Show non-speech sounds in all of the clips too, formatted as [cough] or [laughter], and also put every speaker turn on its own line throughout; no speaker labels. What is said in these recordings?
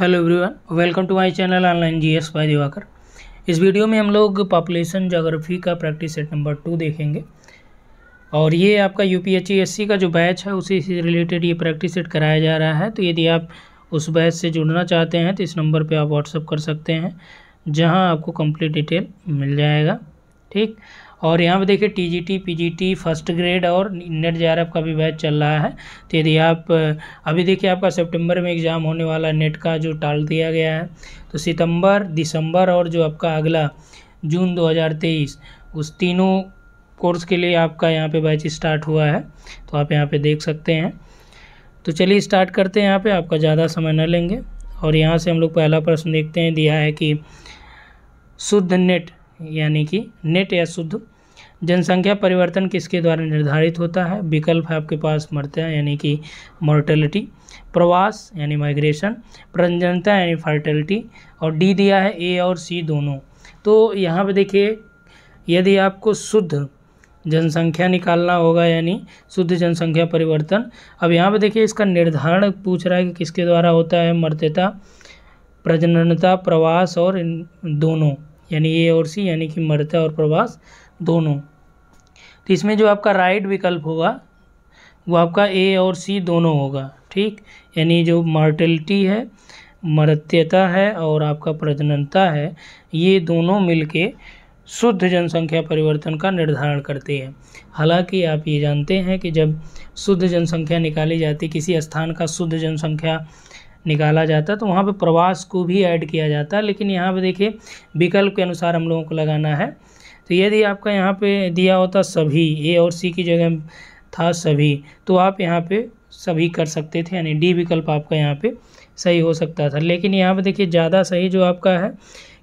hello everyone welcome to my channel online GS by Diwakar इस वीडियो में हम लोग पॉपुलेशन जोग्राफी का प्रैक्टिस सेट नंबर टू देखेंगे और ये आपका यू पी का जो बैच है उसी से रिलेटेड ये प्रैक्टिस सेट कराया जा रहा है तो यदि आप उस बैच से जुड़ना चाहते हैं तो इस नंबर पर आप व्हाट्सअप कर सकते हैं जहाँ आपको कम्प्लीट डिटेल मिल जाएगा ठीक और यहाँ पे देखिए टीजीटी पीजीटी फर्स्ट ग्रेड और नेट जे का भी बैच चल रहा है तो यदि आप अभी देखिए आपका सितंबर में एग्ज़ाम होने वाला नेट का जो टाल दिया गया है तो सितंबर दिसंबर और जो आपका अगला जून 2023 उस तीनों कोर्स के लिए आपका यहाँ पे बैच स्टार्ट हुआ है तो आप यहाँ पर देख सकते हैं तो चलिए स्टार्ट करते हैं यहाँ पर आपका ज़्यादा समय न लेंगे और यहाँ से हम लोग पहला प्रश्न देखते हैं दिया है कि शुद्ध नेट यानी कि नेट या शुद्ध जनसंख्या परिवर्तन किसके द्वारा निर्धारित होता है विकल्प है आपके पास मरते हैं यानी कि मोर्टेलिटी प्रवास यानी माइग्रेशन प्रजनता यानी फर्टिलिटी और डी दिया है ए और सी दोनों तो यहाँ पे देखिए यदि आपको शुद्ध जनसंख्या निकालना होगा यानी शुद्ध जनसंख्या परिवर्तन अब यहाँ पे देखिए इसका निर्धारण पूछ रहा है कि किसके द्वारा होता है मर्त्यता प्रजननता प्रवास और इन दोनों यानी ए और सी यानी कि मर्त्या और प्रवास दोनों तो इसमें जो आपका राइट विकल्प होगा वो आपका ए और सी दोनों होगा ठीक यानी जो मॉर्टेलिटी है मर्त्यता है और आपका प्रजननता है ये दोनों मिलके शुद्ध जनसंख्या परिवर्तन का निर्धारण करते हैं हालांकि आप ये जानते हैं कि जब शुद्ध जनसंख्या निकाली जाती किसी स्थान का शुद्ध जनसंख्या निकाला जाता तो वहाँ पे प्रवास को भी ऐड किया जाता लेकिन यहाँ पे देखिए विकल्प के अनुसार हम लोगों को लगाना है तो यदि आपका यहाँ पे दिया होता सभी ए और सी की जगह था सभी तो आप यहाँ पे सभी कर सकते थे यानी डी विकल्प आपका यहाँ पे सही हो सकता था लेकिन यहाँ पर देखिए ज़्यादा सही जो आपका है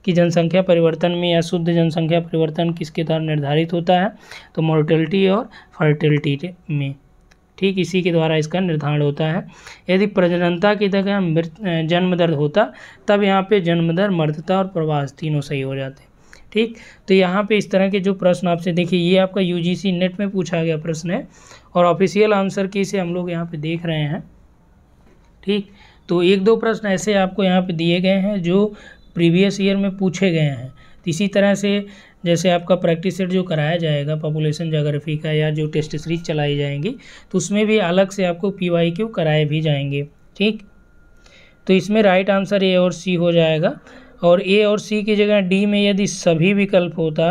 कि जनसंख्या परिवर्तन में या शुद्ध जनसंख्या परिवर्तन किसके द्वारा निर्धारित होता है तो मोर्टेलिटी और फर्टिलिटी में ठीक इसी के द्वारा इसका निर्धारण होता है यदि प्रजननता की जगह जन्म दर होता तब यहाँ पे जन्म दर मर्दता और प्रवास तीनों सही हो जाते ठीक तो यहाँ पे इस तरह के जो प्रश्न आपसे देखिए ये आपका यूजीसी नेट में पूछा गया प्रश्न है और ऑफिशियल आंसर की से हम लोग यहाँ पे देख रहे हैं ठीक तो एक दो प्रश्न ऐसे आपको यहाँ पे दिए गए हैं जो प्रीवियस ईयर में पूछे गए हैं इसी तरह से जैसे आपका प्रैक्टिस सेट जो कराया जाएगा पॉपुलेशन जोग्राफी का या जो टेस्ट सीरीज चलाई जाएंगी तो उसमें भी अलग से आपको पी वाई क्यू कराए भी जाएंगे ठीक तो इसमें राइट आंसर ए और सी हो जाएगा और ए और सी की जगह डी में यदि सभी विकल्प होता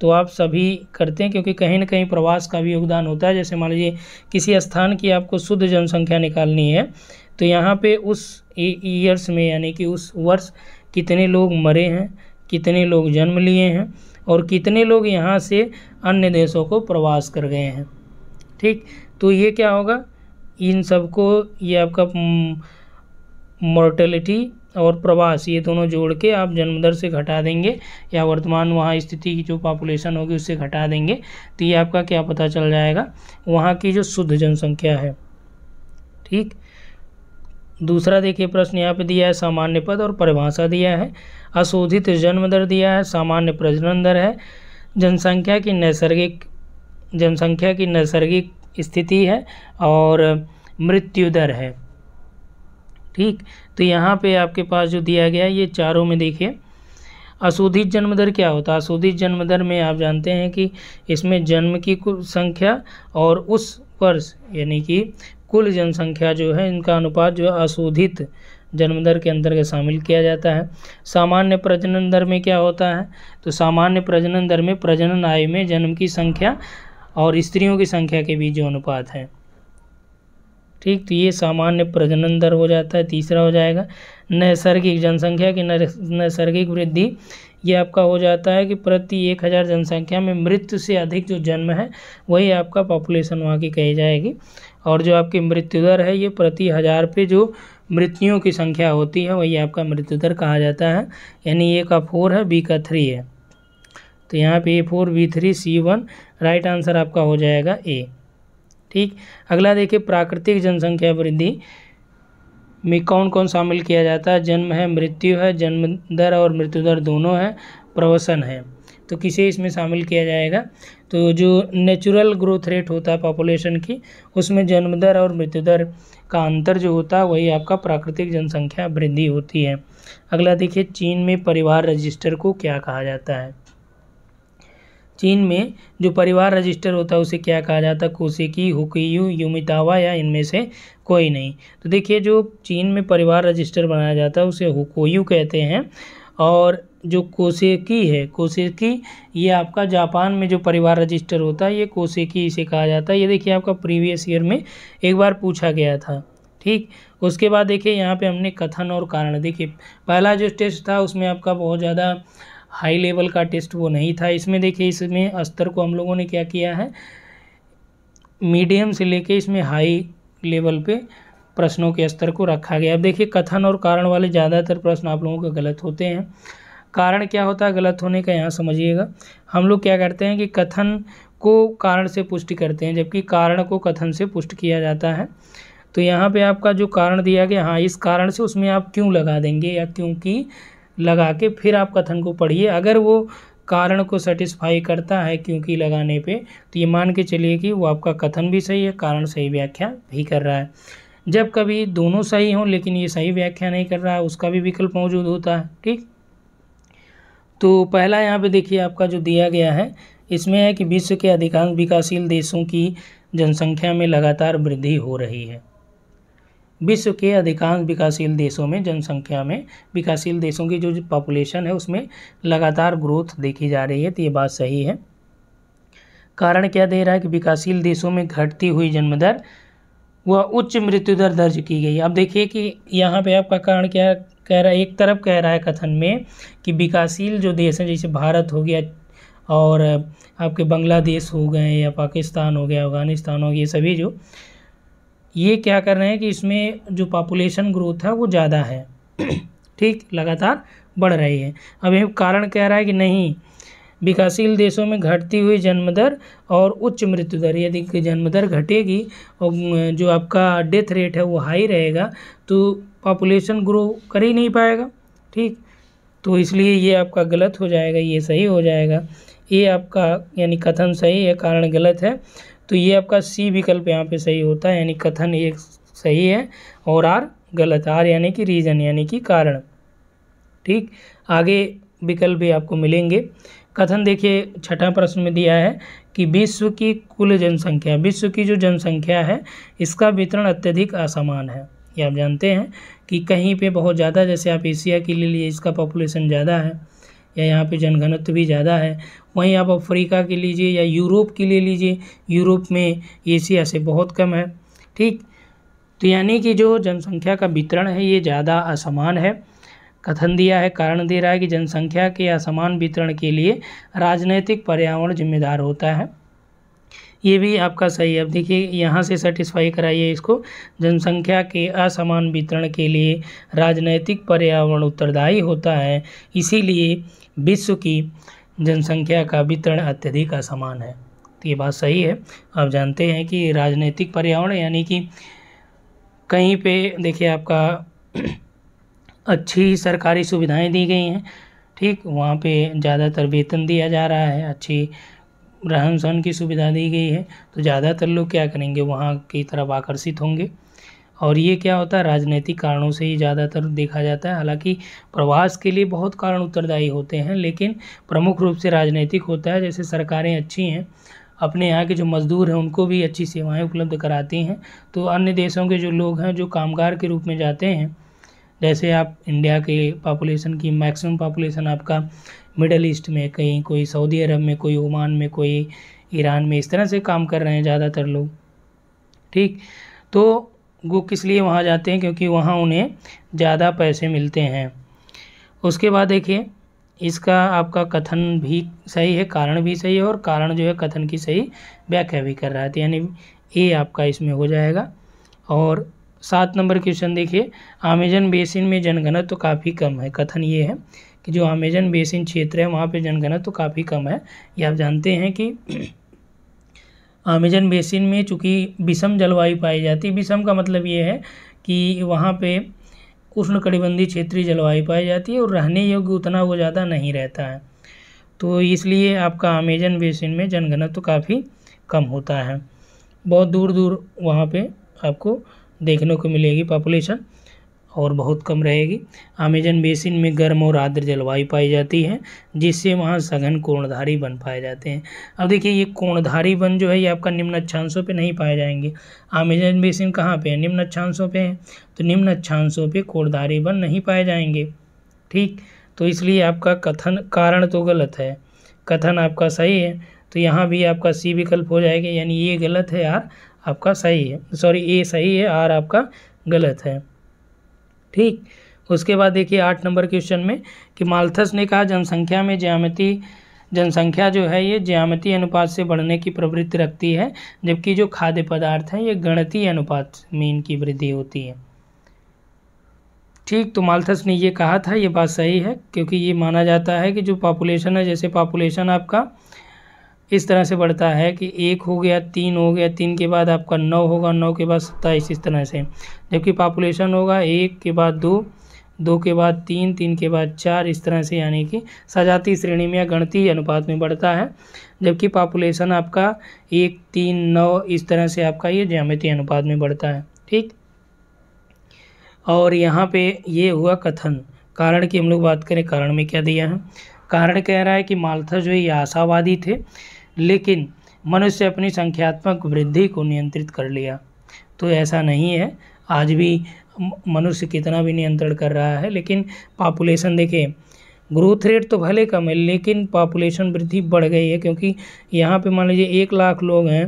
तो आप सभी करते हैं क्योंकि कहीं ना कहीं प्रवास का भी योगदान होता है जैसे मान लीजिए किसी स्थान की आपको शुद्ध जनसंख्या निकालनी है तो यहाँ पे उस ईयर्स में यानी कि उस वर्ष कितने लोग मरे हैं कितने लोग जन्म लिए हैं और कितने लोग यहाँ से अन्य देशों को प्रवास कर गए हैं ठीक तो ये क्या होगा इन सबको ये आपका मोर्टेलिटी हम्म, और प्रवास ये दोनों जोड़ के आप जन्मदर से घटा देंगे या वर्तमान वहाँ स्थिति की जो पॉपुलेशन होगी उससे घटा देंगे तो ये आपका क्या पता चल जाएगा वहाँ की जो शुद्ध जनसंख्या है ठीक दूसरा देखिए प्रश्न यहाँ पे दिया है सामान्य पद और परिभाषा दिया है अशोधित जन्म दर दिया है सामान्य प्रजनन दर है जनसंख्या की नैसर्गिक जनसंख्या की नैसर्गिक स्थिति है और मृत्यु दर है ठीक तो यहाँ पे आपके पास जो दिया गया है ये चारों में देखिए अशोधित जन्म दर क्या होता है अशोधित जन्म दर में आप जानते हैं कि इसमें जन्म की संख्या और उस वर्ष यानी कि कुल जनसंख्या जो है इनका अनुपात जो है अशोधित जन्म दर के अंतर्गत शामिल किया जाता है सामान्य प्रजनन दर में क्या होता है तो सामान्य प्रजनन दर में प्रजनन आयु में जन्म की संख्या और स्त्रियों की संख्या के बीच जो अनुपात है ठीक तो ये सामान्य प्रजनन दर हो जाता है तीसरा हो जाएगा नैसर्गिक जनसंख्या की नैसर्गिक वृद्धि ये आपका हो जाता है कि प्रति एक हज़ार जनसंख्या में मृत्यु से अधिक जो जन्म है वही आपका पॉपुलेशन वहाँ की कही जाएगी और जो आपकी मृत्यु दर है ये प्रति हज़ार पे जो मृत्युओं की संख्या होती है वही आपका मृत्यु दर कहा जाता है यानी ए का फोर है बी का थ्री है तो यहाँ पे A four B three C one right answer आपका हो जाएगा ए ठीक अगला देखिए प्राकृतिक जनसंख्या वृद्धि में कौन कौन शामिल किया जाता है जन्म है मृत्यु है जन्म दर और मृत्यु दर दोनों है प्रवसन है तो किसे इसमें शामिल किया जाएगा तो जो नेचुरल ग्रोथ रेट होता है पॉपुलेशन की उसमें जन्मदर और मृत्यु दर का अंतर जो होता है वही आपका प्राकृतिक जनसंख्या वृद्धि होती है अगला देखिए चीन में परिवार रजिस्टर को क्या कहा जाता है चीन में जो परिवार रजिस्टर होता है उसे क्या कहा जाता है कोसेकी हुकीयू युमितावा या इनमें से कोई नहीं तो देखिए जो चीन में परिवार रजिस्टर बनाया जाता है उसे हुकोयू कहते हैं और जो कोसेकी है कोसेकी ये आपका जापान में जो परिवार रजिस्टर होता है ये कोसेकी इसे कहा जाता है ये देखिए आपका प्रीवियस ईयर में एक बार पूछा गया था ठीक उसके बाद देखिए यहाँ पे हमने कथन और कारण देखिए पहला जो टेस्ट था उसमें आपका बहुत ज़्यादा हाई लेवल का टेस्ट वो नहीं था इसमें देखिए इसमें स्तर को हम लोगों ने क्या किया है मीडियम से लेके इसमें हाई लेवल पे प्रश्नों के स्तर को रखा गया अब देखिए कथन और कारण वाले ज़्यादातर प्रश्न आप लोगों के गलत होते हैं कारण क्या होता है गलत होने का यहाँ समझिएगा हम लोग क्या करते हैं कि कथन को कारण से पुष्टि करते हैं जबकि कारण को कथन से पुष्ट किया जाता है तो यहाँ पे आपका जो कारण दिया गया हाँ इस कारण से उसमें आप क्यों लगा देंगे या क्योंकि लगा के फिर आप कथन को पढ़िए अगर वो कारण को सेटिस्फाई करता है क्योंकि लगाने पे तो ये मान के चलिए कि वो आपका कथन भी सही है कारण सही व्याख्या भी कर रहा है जब कभी दोनों सही हों लेकिन ये सही व्याख्या नहीं कर रहा है उसका भी विकल्प मौजूद होता है ठीक तो पहला यहाँ पे देखिए आपका जो दिया गया है इसमें है कि विश्व के अधिकांश विकासशील देशों की जनसंख्या में लगातार वृद्धि हो रही है विश्व के अधिकांश विकासशील देशों में जनसंख्या में विकासशील देशों की जो पॉपुलेशन है उसमें लगातार ग्रोथ देखी जा रही है तो ये बात सही है कारण क्या दे रहा है कि विकासशील देशों में घटती हुई जन्मदर वह उच्च मृत्यु दर दर्ज की गई अब देखिए कि यहाँ पे आपका कारण क्या कह रहा है एक तरफ कह रहा है कथन में कि विकासशील जो देश हैं जैसे भारत हो गया और आपके बांग्लादेश हो गए या पाकिस्तान हो गया अफगानिस्तान हो गया ये सभी जो ये क्या कर रहे हैं कि इसमें जो पॉपुलेशन ग्रोथ है वो ज़्यादा है [clears throat] ठीक लगातार बढ़ रही है अब ये कारण कह रहा है कि नहीं विकासशील देशों में घटती हुई जन्मदर और उच्च मृत्यु दर यदि जन्मदर घटेगी और जो आपका डेथ रेट है वो हाई रहेगा तो पॉपुलेशन ग्रो कर ही नहीं पाएगा ठीक तो इसलिए ये आपका गलत हो जाएगा ये सही हो जाएगा ये आपका यानी कथन सही है कारण गलत है तो ये आपका सी विकल्प यहाँ पे सही होता है यानी कथन ये सही है और आर गलत आर यानी कि रीज़न यानी कि कारण ठीक आगे विकल्प भी आपको मिलेंगे कथन देखिए छठा प्रश्न में दिया है कि विश्व की कुल जनसंख्या विश्व की जो जनसंख्या है इसका वितरण अत्यधिक असमान है ये आप जानते हैं कि कहीं पे बहुत ज़्यादा जैसे आप एशिया के लिए इसका पॉपुलेशन ज़्यादा है या यहाँ पे जनघनत्व भी ज़्यादा है वहीं आप अफ्रीका के लीजिए या यूरोप के लिए लीजिए यूरोप में एशिया से बहुत कम है ठीक तो यानी कि जो जनसंख्या का वितरण है ये ज़्यादा असमान है कथन दिया है कारण दे रहा है कि जनसंख्या के असमान वितरण के लिए राजनैतिक पर्यावरण जिम्मेदार होता है ये भी आपका सही है अब देखिए यहाँ से सेटिस्फाई कराइए इसको जनसंख्या के असमान वितरण के लिए राजनैतिक पर्यावरण उत्तरदायी होता है इसीलिए विश्व की जनसंख्या का वितरण अत्यधिक असमान है तो ये बात सही है आप जानते हैं कि राजनैतिक पर्यावरण यानी कि कहीं पे देखिए आपका अच्छी सरकारी सुविधाएं दी गई हैं ठीक वहाँ पे ज़्यादातर वेतन दिया जा रहा है अच्छी रहन सहन की सुविधा दी गई है तो ज़्यादातर लोग क्या करेंगे वहाँ की तरफ आकर्षित होंगे और ये क्या होता है राजनीतिक कारणों से ही ज़्यादातर देखा जाता है हालांकि प्रवास के लिए बहुत कारण उत्तरदायी होते हैं लेकिन प्रमुख रूप से राजनीतिक होता है जैसे सरकारें अच्छी हैं अपने यहाँ के जो मज़दूर हैं उनको भी अच्छी सेवाएं उपलब्ध कराती हैं तो अन्य देशों के जो लोग हैं जो कामगार के रूप में जाते हैं जैसे आप इंडिया के पॉपुलेशन की मैक्सिमम पॉपुलेशन आपका मिडल ईस्ट में कहीं कोई सऊदी अरब में कोई ओमान में कोई ईरान में इस तरह से काम कर रहे हैं ज़्यादातर लोग ठीक तो वो किस लिए वहाँ जाते हैं क्योंकि वहाँ उन्हें ज़्यादा पैसे मिलते हैं उसके बाद देखिए इसका आपका कथन भी सही है कारण भी सही है और कारण जो है कथन की सही व्याख्या भी कर रहा है तो यानी ए आपका इसमें हो जाएगा और सात नंबर क्वेश्चन देखिए आमेजन बेसिन में जनघनत्व तो काफ़ी कम है कथन ये है कि जो आमेजन बेसिन क्षेत्र है वहाँ पे जनघनत्व तो काफ़ी कम है ये आप जानते हैं कि अमेजन [clears throat] बेसिन में चूँकि विषम जलवायु पाई जाती है विषम का मतलब ये है कि वहाँ पे उष्णकटिबंधीय क्षेत्रीय जलवायु पाई जाती है और रहने योग्य उतना वो ज़्यादा नहीं रहता है तो इसलिए आपका अमेजन बेसिन में जनघनत्व तो काफ़ी कम होता है बहुत दूर दूर वहाँ पे आपको देखने को मिलेगी पॉपुलेशन और बहुत कम रहेगी अमेजन बेसिन में गर्म और आर्द्र जलवायु पाई जाती है जिससे वहाँ सघन कोणधारी बन पाए जाते हैं अब देखिए ये कोणधारी बन जो है ये आपका निम्न अक्षांशों पे नहीं पाए जाएंगे अमेजन बेसिन कहाँ पे है निम्न अक्षांशों पे है तो निम्न अक्षांशों पे कोणधारी बन नहीं पाए जाएंगे ठीक तो इसलिए आपका कथन कारण तो गलत है कथन आपका सही है तो यहाँ भी आपका सी विकल्प हो जाएगा यानी ये गलत है यार आपका सही है सॉरी ए सही है आर आपका गलत है ठीक उसके बाद देखिए आठ नंबर क्वेश्चन में कि माल्थस ने कहा जनसंख्या में ज्यामिति जनसंख्या जो है ये ज्यामिति अनुपात से बढ़ने की प्रवृत्ति रखती है जबकि जो खाद्य पदार्थ हैं ये गणती अनुपात में इनकी वृद्धि होती है ठीक तो माल्थस ने ये कहा था ये बात सही है क्योंकि ये माना जाता है कि जो पॉपुलेशन है जैसे पॉपुलेशन आपका इस तरह से बढ़ता है कि एक हो गया तीन हो गया तीन के बाद आपका नौ होगा नौ के बाद सत्ताईस इस तरह से जबकि पॉपुलेशन होगा एक के बाद दो दो के बाद तीन तीन के बाद चार इस तरह से यानी कि सजाती श्रेणी में या गणतीय अनुपात में बढ़ता है जबकि पॉपुलेशन आपका एक तीन नौ इस तरह से आपका ये ज्यामितीय अनुपात में बढ़ता है ठीक और यहाँ पे ये हुआ कथन कारण की हम लोग बात करें कारण में क्या दिया है कारण कह रहा है कि मालथा जो है ये आशावादी थे लेकिन मनुष्य अपनी संख्यात्मक वृद्धि को नियंत्रित कर लिया तो ऐसा नहीं है आज भी मनुष्य कितना भी नियंत्रण कर रहा है लेकिन पॉपुलेशन देखें ग्रोथ रेट तो भले कम है लेकिन पॉपुलेशन वृद्धि बढ़ गई है क्योंकि यहाँ पे मान लीजिए एक लाख लोग हैं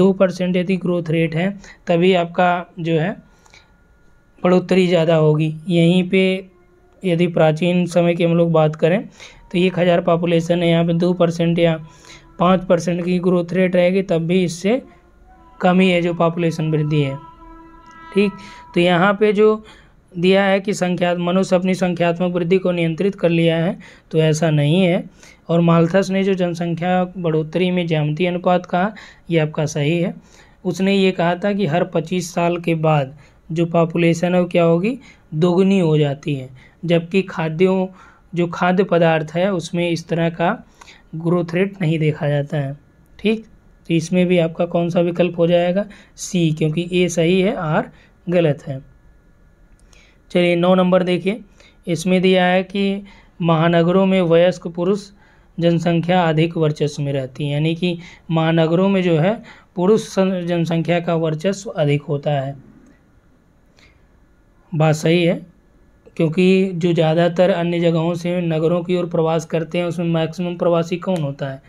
दो परसेंट यदि ग्रोथ रेट है तभी आपका जो है बढ़ोतरी ज़्यादा होगी यहीं पे यदि प्राचीन समय की हम लोग बात करें तो एक हज़ार पॉपुलेशन है यहाँ पे दो परसेंट या पाँच परसेंट की ग्रोथ रेट रहेगी तब भी इससे कमी है जो पॉपुलेशन वृद्धि है ठीक तो यहाँ पे जो दिया है कि संख्या मनुष्य अपनी संख्यात्मक वृद्धि को नियंत्रित कर लिया है तो ऐसा नहीं है और मालथस ने जो जनसंख्या बढ़ोतरी में ज्यामती अनुपात कहा यह आपका सही है उसने ये कहा था कि हर पच्चीस साल के बाद जो पॉपुलेशन है वो क्या होगी दोगुनी हो जाती है जबकि खाद्यों जो खाद्य पदार्थ है उसमें इस तरह का ग्रोथ रेट नहीं देखा जाता है ठीक तो इसमें भी आपका कौन सा विकल्प हो जाएगा सी क्योंकि ए सही है आर गलत है चलिए नौ नंबर देखिए इसमें दिया है कि महानगरों में वयस्क पुरुष जनसंख्या अधिक वर्चस्व में रहती है यानी कि महानगरों में जो है पुरुष जनसंख्या का वर्चस्व अधिक होता है बात सही है क्योंकि जो ज़्यादातर अन्य जगहों से नगरों की ओर प्रवास करते हैं उसमें मैक्सिमम प्रवासी कौन होता है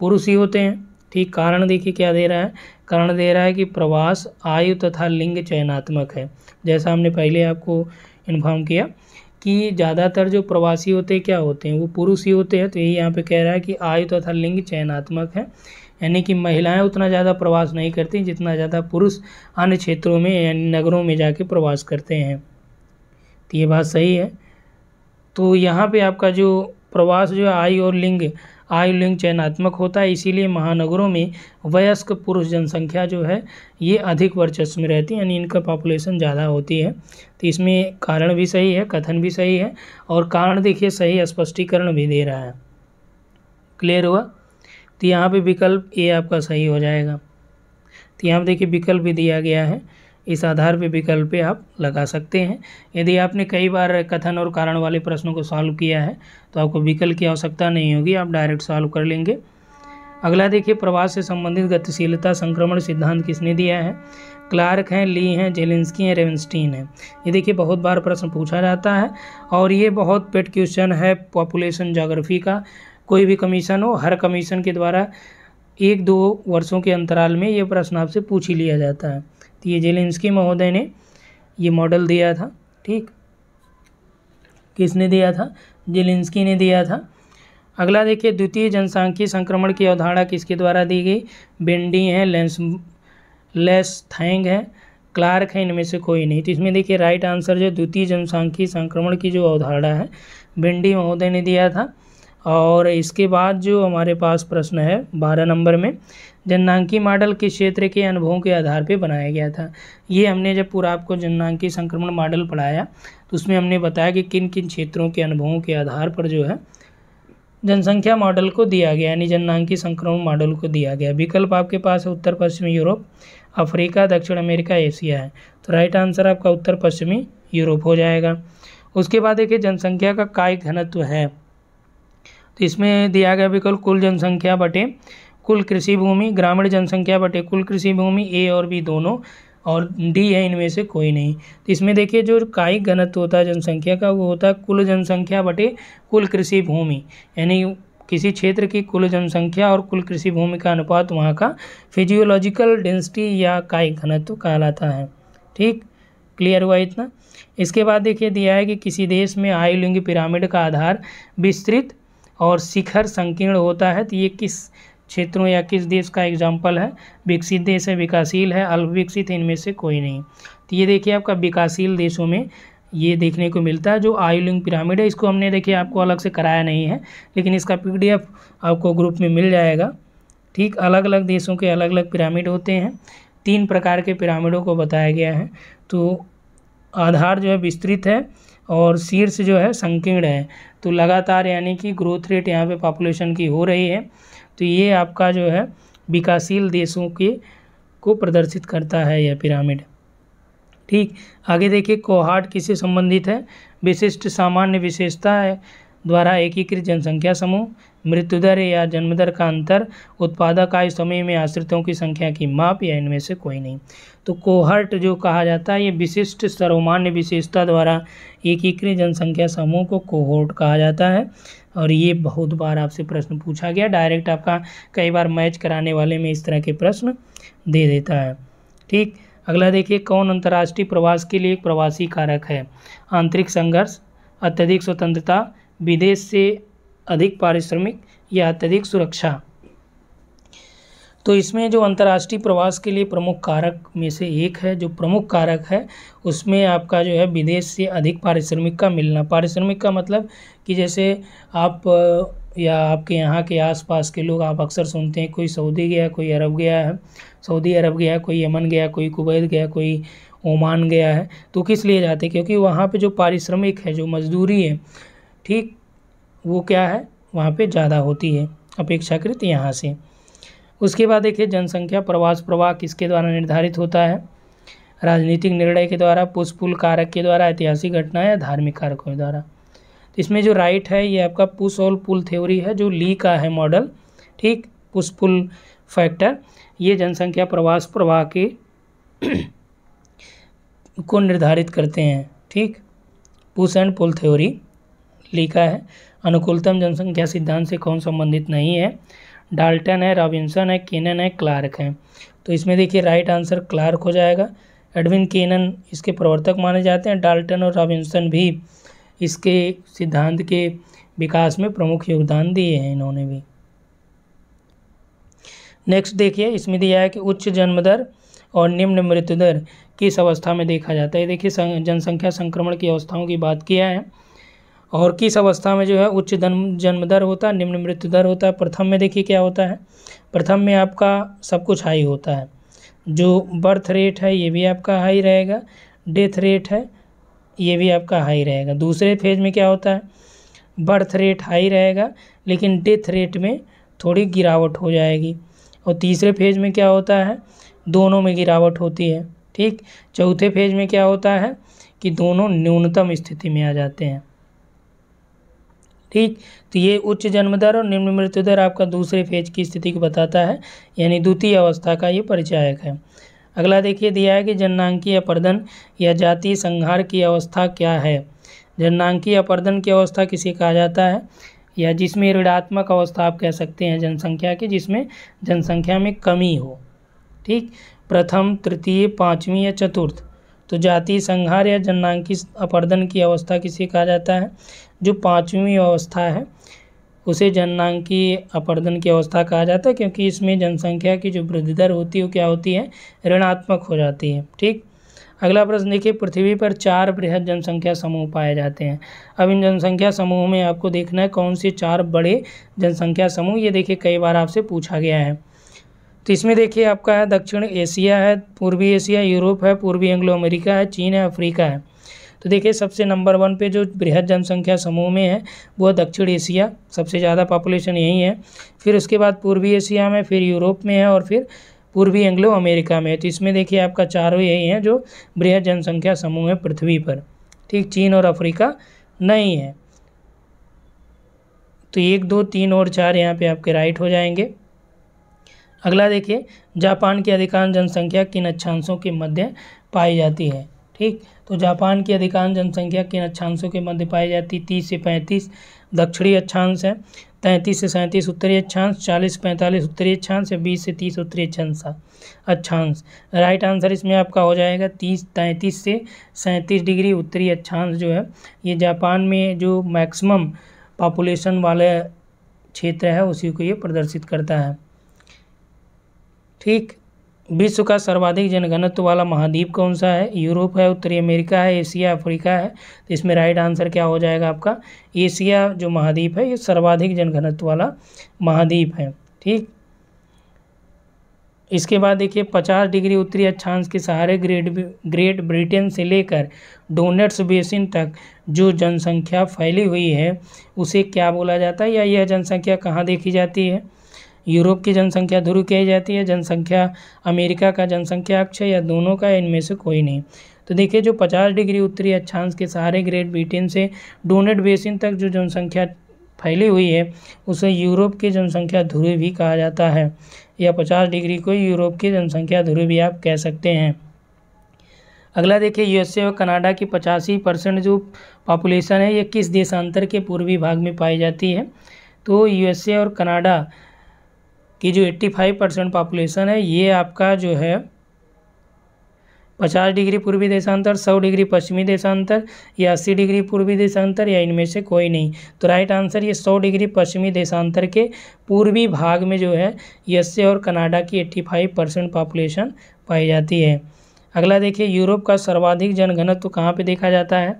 पुरुष ही होते हैं ठीक कारण देखिए क्या दे रहा है कारण दे रहा है कि प्रवास आयु तथा लिंग चयनात्मक है जैसा हमने पहले आपको इन्फॉर्म किया कि ज़्यादातर जो प्रवासी होते हैं क्या होते हैं वो पुरुष ही होते हैं तो यही यहाँ पे कह रहा है कि आयु तथा लिंग चयनात्मक है यानी कि महिलाएं उतना ज़्यादा प्रवास नहीं करती जितना ज़्यादा पुरुष अन्य क्षेत्रों में यानी नगरों में जाके प्रवास करते हैं तो ये बात सही है तो यहाँ पे आपका जो प्रवास जो है आयु और लिंग आयु लिंग चयनात्मक होता है इसीलिए महानगरों में वयस्क पुरुष जनसंख्या जो है ये अधिक वर्चस्व में रहती है यानी इनका पॉपुलेशन ज़्यादा होती है तो इसमें कारण भी सही है कथन भी सही है और कारण देखिए सही स्पष्टीकरण भी दे रहा है क्लियर हुआ तो यहाँ पे विकल्प ए आपका सही हो जाएगा तो यहाँ पर देखिए विकल्प भी दिया गया है इस आधार पर विकल्प आप लगा सकते हैं यदि आपने कई बार कथन और कारण वाले प्रश्नों को सॉल्व किया है तो आपको विकल्प की आवश्यकता नहीं होगी आप डायरेक्ट सॉल्व कर लेंगे अगला देखिए प्रवास से संबंधित गतिशीलता संक्रमण सिद्धांत किसने दिया है क्लार्क हैं ली हैं जेलिंसकी हैं रेवनस्टीन हैं ये देखिए बहुत बार प्रश्न पूछा जाता है और ये बहुत पेट क्वेश्चन है पॉपुलेशन जोग्राफी का कोई भी कमीशन हो हर कमीशन के द्वारा एक दो वर्षों के अंतराल में ये प्रश्न आपसे पूछ ही लिया जाता है तो ये जेलेंस्की महोदय ने ये मॉडल दिया था ठीक किसने दिया था जेलेंस्की ने दिया था अगला देखिए द्वितीय जनसांख्यिक संक्रमण की अवधारणा किसके द्वारा दी गई बेंडी है लेंस लेस थैंग है क्लार्क है इनमें से कोई नहीं तो इसमें देखिए राइट आंसर जो द्वितीय जनसांख्यिक संक्रमण की जो अवधारणा है बेंडी महोदय ने दिया था और इसके बाद जो हमारे पास प्रश्न है बारह नंबर में जननांकी मॉडल किस क्षेत्र के अनुभवों के आधार पर बनाया गया था ये हमने जब पूरा आपको जननांकी संक्रमण मॉडल पढ़ाया तो उसमें हमने बताया कि किन किन क्षेत्रों के अनुभवों के आधार पर जो है जनसंख्या मॉडल को दिया गया यानी जननांकी संक्रमण मॉडल को दिया गया विकल्प आपके पास है उत्तर पश्चिमी यूरोप अफ्रीका दक्षिण अमेरिका एशिया है तो राइट आंसर आपका उत्तर पश्चिमी यूरोप हो जाएगा उसके बाद देखिए जनसंख्या का काय घनत्व है तो इसमें दिया गया विकल्प कुल जनसंख्या बटे कुल कृषि भूमि ग्रामीण जनसंख्या बटे कुल कृषि भूमि ए और बी दोनों और डी है इनमें से कोई नहीं तो इसमें देखिए जो कायिक घनत्व होता है जनसंख्या का वो होता है कुल जनसंख्या बटे कुल कृषि भूमि यानी किसी क्षेत्र की कुल जनसंख्या और कुल कृषि भूमि का अनुपात वहाँ का फिजियोलॉजिकल डेंसिटी या कायिक घनत्व कहलाता है ठीक क्लियर हुआ इतना इसके बाद देखिए दिया है कि किसी देश में आयु लिंग पिरामिड का आधार विस्तृत और शिखर संकीर्ण होता है तो ये किस क्षेत्रों या किस देश का एग्जाम्पल है विकसित देश है विकासशील है अल्प विकसित इनमें से कोई नहीं तो ये देखिए आपका विकासशील देशों में ये देखने को मिलता है जो आयुलिंग पिरामिड है इसको हमने देखिए आपको अलग से कराया नहीं है लेकिन इसका पीडीएफ आपको ग्रुप में मिल जाएगा ठीक अलग अलग देशों के अलग अलग पिरामिड होते हैं तीन प्रकार के पिरामिडों को बताया गया है तो आधार जो है विस्तृत है और शीर्ष जो है संकीर्ण है तो लगातार यानी कि ग्रोथ रेट यहाँ पे पॉपुलेशन की हो रही है तो ये आपका जो है विकासशील देशों के को प्रदर्शित करता है यह पिरामिड ठीक आगे देखिए कोहाट किससे संबंधित है विशिष्ट सामान्य विशेषता है द्वारा एकीकृत जनसंख्या समूह मृत्यु दर या जन्म दर का अंतर उत्पादक आयु समय में आश्रितों की संख्या की माप या इनमें से कोई नहीं तो कोहर्ट जो कहा जाता है ये विशिष्ट सर्वमान्य विशेषता द्वारा एकीकृत जनसंख्या समूह को कोहोर्ट कहा जाता है और ये बहुत बार आपसे प्रश्न पूछा गया डायरेक्ट आपका कई बार मैच कराने वाले में इस तरह के प्रश्न दे देता है ठीक अगला देखिए कौन अंतर्राष्ट्रीय प्रवास के लिए एक प्रवासी कारक है आंतरिक संघर्ष अत्यधिक स्वतंत्रता विदेश से अधिक पारिश्रमिक या अत्यधिक सुरक्षा तो इसमें जो अंतर्राष्ट्रीय प्रवास के लिए प्रमुख कारक में से एक है जो प्रमुख कारक है उसमें आपका जो है विदेश से अधिक पारिश्रमिक का मिलना पारिश्रमिक का मतलब कि जैसे आप या आपके यहाँ के आसपास के लोग आप अक्सर सुनते हैं कोई सऊदी गया कोई अरब गया है सऊदी अरब गया कोई यमन गया कोई कुवैत गया कोई ओमान गया है तो किस लिए जाते क्योंकि वहाँ पे जो पारिश्रमिक है जो मजदूरी है ठीक वो क्या है वहाँ पे ज़्यादा होती है अपेक्षाकृत यहाँ से उसके बाद देखिए जनसंख्या प्रवास प्रवाह किसके द्वारा निर्धारित होता है राजनीतिक निर्णय के द्वारा पुष्पुल कारक के द्वारा ऐतिहासिक घटना या धार्मिक कारकों के द्वारा तो इसमें जो राइट है ये आपका पुश और पुल थ्योरी है जो ली का है मॉडल ठीक पुष्पुल पुल फैक्टर ये जनसंख्या प्रवास प्रवाह के [clears throat] को निर्धारित करते हैं ठीक पुश एंड पुल थ्योरी लिखा है अनुकूलतम जनसंख्या सिद्धांत से कौन संबंधित नहीं है डाल्टन है रॉबिन्सन है केनन है क्लार्क है तो इसमें देखिए राइट आंसर क्लार्क हो जाएगा एडविन केनन इसके प्रवर्तक माने जाते हैं डाल्टन और रॉबिन्सन भी इसके सिद्धांत के विकास में प्रमुख योगदान दिए हैं इन्होंने भी नेक्स्ट देखिए इसमें दिया है कि उच्च जन्मदर और निम्न मृत्यु दर किस अवस्था में देखा जाता है देखिए जनसंख्या संक्रमण की अवस्थाओं की बात किया है और किस अवस्था में जो है उच्च जन्म जन्म दर होता है निम्न मृत्यु दर होता है प्रथम में देखिए क्या होता है प्रथम में आपका सब कुछ हाई होता है जो बर्थ रेट है ये भी आपका हाई रहेगा डेथ रेट है ये भी आपका हाई रहेगा दूसरे फेज में क्या होता है बर्थ रेट हाई रहेगा लेकिन डेथ रेट में थोड़ी गिरावट हो जाएगी और तीसरे फेज में क्या होता है दोनों में गिरावट होती है ठीक चौथे फेज में क्या होता है कि दोनों न्यूनतम स्थिति में आ जाते हैं ठीक तो ये उच्च जन्मदर और निम्न मृत्यु दर आपका दूसरे फेज की स्थिति को बताता है यानी द्वितीय अवस्था का ये परिचायक है अगला देखिए दिया है कि जननांकीय अपर्दन या जातीय संहार की अवस्था क्या है जननांकीय अपर्दन की अवस्था किसे कहा जाता है या जिसमें ऋणात्मक अवस्था आप कह सकते हैं जनसंख्या की जिसमें जनसंख्या में कमी हो ठीक प्रथम तृतीय पाँचवीं या चतुर्थ तो जातीय संहार या जननांकीय अपर्दन की अवस्था किसे कहा जाता है जो पाँचवीं अवस्था है उसे जननांकी अपर्दन की अवस्था कहा जाता है क्योंकि इसमें जनसंख्या की जो वृद्धि दर होती है वो क्या होती है ऋणात्मक हो जाती है ठीक अगला प्रश्न देखिए पृथ्वी पर चार बृहद जनसंख्या समूह पाए जाते हैं अब इन जनसंख्या समूहों में आपको देखना है कौन से चार बड़े जनसंख्या समूह ये देखिए कई बार आपसे पूछा गया है तो इसमें देखिए आपका है दक्षिण एशिया है पूर्वी एशिया यूरोप है पूर्वी एंग्लो अमेरिका है चीन है अफ्रीका है तो देखिए सबसे नंबर वन पे जो बृहद जनसंख्या समूह में है वो दक्षिण एशिया सबसे ज़्यादा पॉपुलेशन यही है फिर उसके बाद पूर्वी एशिया में फिर यूरोप में है और फिर पूर्वी एंग्लो अमेरिका में है तो इसमें देखिए आपका चारों यही हैं जो बृहद जनसंख्या समूह है पृथ्वी पर ठीक चीन और अफ्रीका नहीं है तो एक दो तीन और चार यहाँ पे आपके राइट हो जाएंगे अगला देखिए जापान की अधिकांश जनसंख्या किन अच्छांशों के मध्य पाई जाती है ठीक तो जापान की अधिकांश जनसंख्या किन अक्षांशों के मध्य पाई जाती तीस से पैंतीस दक्षिणी अक्षांश है तैंतीस से सैंतीस उत्तरी अक्षांश चालीस से पैंतालीस उत्तरी अक्षांश या बीस से तीस उत्तरी अक्षांश अक्षांश राइट आंसर इसमें आपका हो जाएगा तीस तैंतीस से सैंतीस डिग्री उत्तरी अक्षांश जो है ये जापान में जो मैक्सिमम पॉपुलेशन वाले क्षेत्र है उसी को ये प्रदर्शित करता है ठीक विश्व का सर्वाधिक जनघनत्व वाला महाद्वीप कौन सा है यूरोप है उत्तरी अमेरिका है एशिया अफ्रीका है तो इसमें राइट आंसर क्या हो जाएगा आपका एशिया जो महाद्वीप है ये सर्वाधिक जनघनत्व वाला महाद्वीप है ठीक इसके बाद देखिए 50 डिग्री उत्तरी अक्षांश के सहारे ग्रेट ग्रेट ब्रिटेन से लेकर डोनेट्स बेसिन तक जो जनसंख्या फैली हुई है उसे क्या बोला जाता है या यह जनसंख्या कहाँ देखी जाती है यूरोप की जनसंख्या ध्रुव कही जाती है जनसंख्या अमेरिका का जनसंख्या अक्ष या दोनों का इनमें से कोई नहीं तो देखिए जो 50 डिग्री उत्तरी अक्षांश के सहारे ग्रेट ब्रिटेन से डोनेट बेसिन तक जो जनसंख्या फैली हुई है उसे यूरोप की जनसंख्या ध्रुव भी कहा जाता है या पचास डिग्री को यूरोप की जनसंख्या ध्रुव भी आप कह सकते हैं अगला देखिए यूएसए और कनाडा की पचासी परसेंट जो पॉपुलेशन है ये किस देशांतर के पूर्वी भाग में पाई जाती है तो यूएसए और कनाडा कि जो 85 परसेंट पॉपुलेशन है ये आपका जो है पचास डिग्री पूर्वी देशांतर सौ डिग्री पश्चिमी देशांतर या अस्सी डिग्री पूर्वी देशांतर या इनमें से कोई नहीं तो राइट आंसर ये सौ डिग्री पश्चिमी देशांतर के पूर्वी भाग में जो है यूएसए और कनाडा की एट्टी फाइव परसेंट पॉपुलेशन पाई जाती है अगला देखिए यूरोप का सर्वाधिक जनघनत्व कहाँ पर देखा जाता है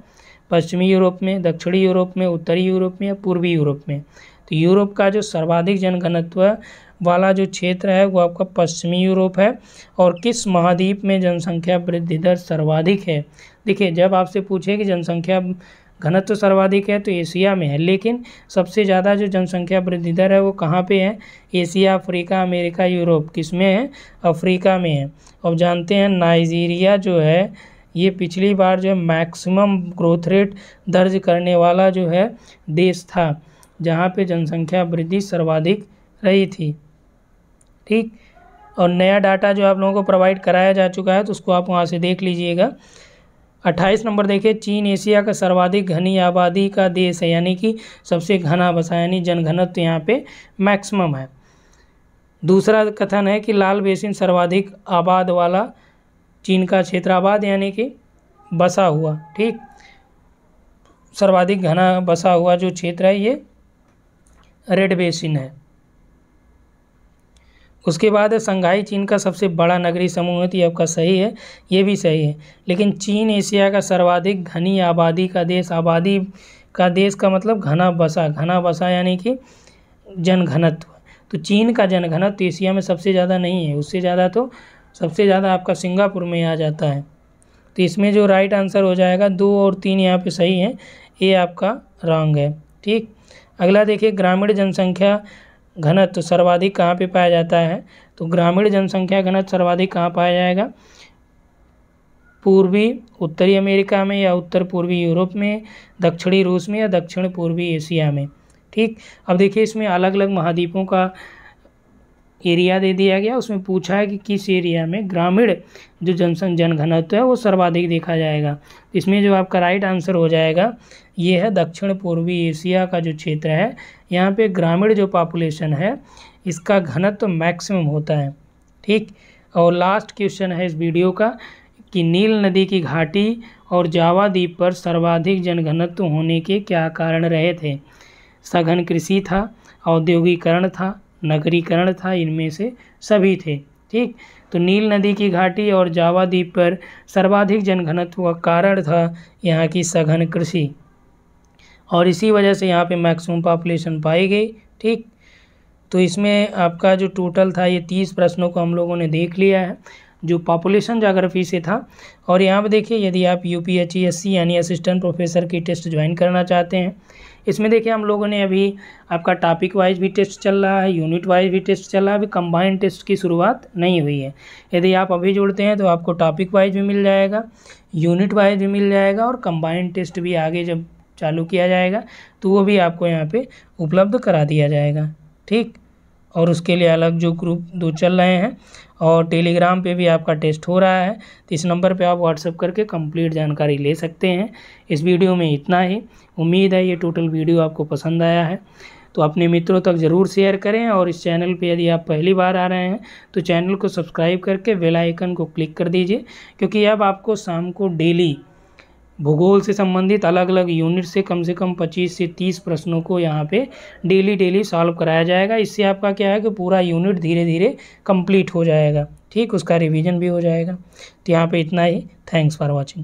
पश्चिमी यूरोप में दक्षिणी यूरोप में उत्तरी यूरोप में या पूर्वी यूरोप में तो यूरोप का जो सर्वाधिक जनघनत्व वाला जो क्षेत्र है वो आपका पश्चिमी यूरोप है और किस महाद्वीप में जनसंख्या वृद्धि दर सर्वाधिक है देखिए जब आपसे पूछे कि जनसंख्या घनत्व तो सर्वाधिक है तो एशिया में है लेकिन सबसे ज़्यादा जो जनसंख्या वृद्धि दर है वो कहाँ पे है एशिया अफ्रीका अमेरिका यूरोप किस में है अफ्रीका में है अब जानते हैं नाइजीरिया जो है ये पिछली बार जो है मैक्सिमम ग्रोथ रेट दर्ज करने वाला जो है देश था जहाँ पे जनसंख्या वृद्धि सर्वाधिक रही थी ठीक और नया डाटा जो आप लोगों को प्रोवाइड कराया जा चुका है तो उसको आप वहाँ से देख लीजिएगा अट्ठाईस नंबर देखिए चीन एशिया का सर्वाधिक घनी आबादी का देश है यानी कि सबसे घना बसा यानी जनघनत्व यहाँ पे मैक्सिमम है दूसरा कथन है कि लाल बेसिन सर्वाधिक आबाद वाला चीन का क्षेत्र आबाद यानी कि बसा हुआ ठीक सर्वाधिक घना बसा हुआ जो क्षेत्र है ये रेड बेसिन है उसके बाद है संघाई चीन का सबसे बड़ा नगरीय समूह है तो ये आपका सही है ये भी सही है लेकिन चीन एशिया का सर्वाधिक घनी आबादी का देश आबादी का देश का मतलब घना बसा घना बसा यानी कि जनघनत्व तो चीन का जनघनत्व एशिया में सबसे ज़्यादा नहीं है उससे ज़्यादा तो सबसे ज़्यादा आपका सिंगापुर में आ जाता है तो इसमें जो राइट आंसर हो जाएगा दो और तीन यहाँ पे सही है ये आपका रॉन्ग है ठीक अगला देखिए ग्रामीण जनसंख्या घनत्व सर्वाधिक कहाँ पे पाया जाता है तो ग्रामीण जनसंख्या घनत्व सर्वाधिक कहाँ पाया जाएगा पूर्वी उत्तरी अमेरिका में या उत्तर पूर्वी यूरोप में दक्षिणी रूस में या दक्षिण पूर्वी एशिया में ठीक अब देखिए इसमें अलग अलग महाद्वीपों का एरिया दे दिया गया उसमें पूछा है कि किस एरिया में ग्रामीण जो जनसंख्या जनघनत्व है वो सर्वाधिक देखा जाएगा इसमें जो आपका राइट आंसर हो जाएगा ये है दक्षिण पूर्वी एशिया का जो क्षेत्र है यहाँ पे ग्रामीण जो पॉपुलेशन है इसका घनत्व तो मैक्सिमम होता है ठीक और लास्ट क्वेश्चन है इस वीडियो का कि नील नदी की घाटी और जावा द्वीप पर सर्वाधिक जनघनत्व होने के क्या कारण रहे थे सघन कृषि था औद्योगिकरण था नगरीकरण था इनमें से सभी थे ठीक तो नील नदी की घाटी और जावा द्वीप पर सर्वाधिक जनघनत्व का कारण था यहाँ की सघन कृषि और इसी वजह से यहाँ पे मैक्सिमम पॉपुलेशन पाई गई ठीक तो इसमें आपका जो टोटल था ये तीस प्रश्नों को हम लोगों ने देख लिया है जो पॉपुलेशन जोग्राफी से था और यहाँ पर देखिए यदि आप U P H E S C यानी असिस्टेंट प्रोफेसर की टेस्ट ज्वाइन करना चाहते हैं इसमें देखिए हम लोगों ने अभी आपका टॉपिक वाइज भी टेस्ट चल रहा है यूनिट वाइज भी टेस्ट चल रहा है अभी कंबाइंड टेस्ट की शुरुआत नहीं हुई है यदि आप अभी जुड़ते हैं तो आपको टॉपिक वाइज भी मिल जाएगा यूनिट वाइज भी मिल जाएगा और कंबाइंड टेस्ट भी आगे जब चालू किया जाएगा तो वो भी आपको यहाँ पे उपलब्ध करा दिया जाएगा ठीक और उसके लिए अलग जो ग्रुप दो चल रहे हैं और टेलीग्राम पे भी आपका टेस्ट हो रहा है तो इस नंबर पे आप व्हाट्सअप करके कंप्लीट जानकारी ले सकते हैं इस वीडियो में इतना ही उम्मीद है ये टोटल वीडियो आपको पसंद आया है तो अपने मित्रों तक ज़रूर शेयर करें और इस चैनल पे यदि आप पहली बार आ रहे हैं तो चैनल को सब्सक्राइब करके बेल आइकन को क्लिक कर दीजिए क्योंकि अब आपको शाम को डेली भूगोल से संबंधित अलग अलग यूनिट से कम से कम 25 से 30 प्रश्नों को यहाँ पे डेली डेली सॉल्व कराया जाएगा इससे आपका क्या है कि पूरा यूनिट धीरे धीरे कंप्लीट हो जाएगा ठीक उसका रिवीजन भी हो जाएगा तो यहाँ पे इतना ही थैंक्स फॉर वाचिंग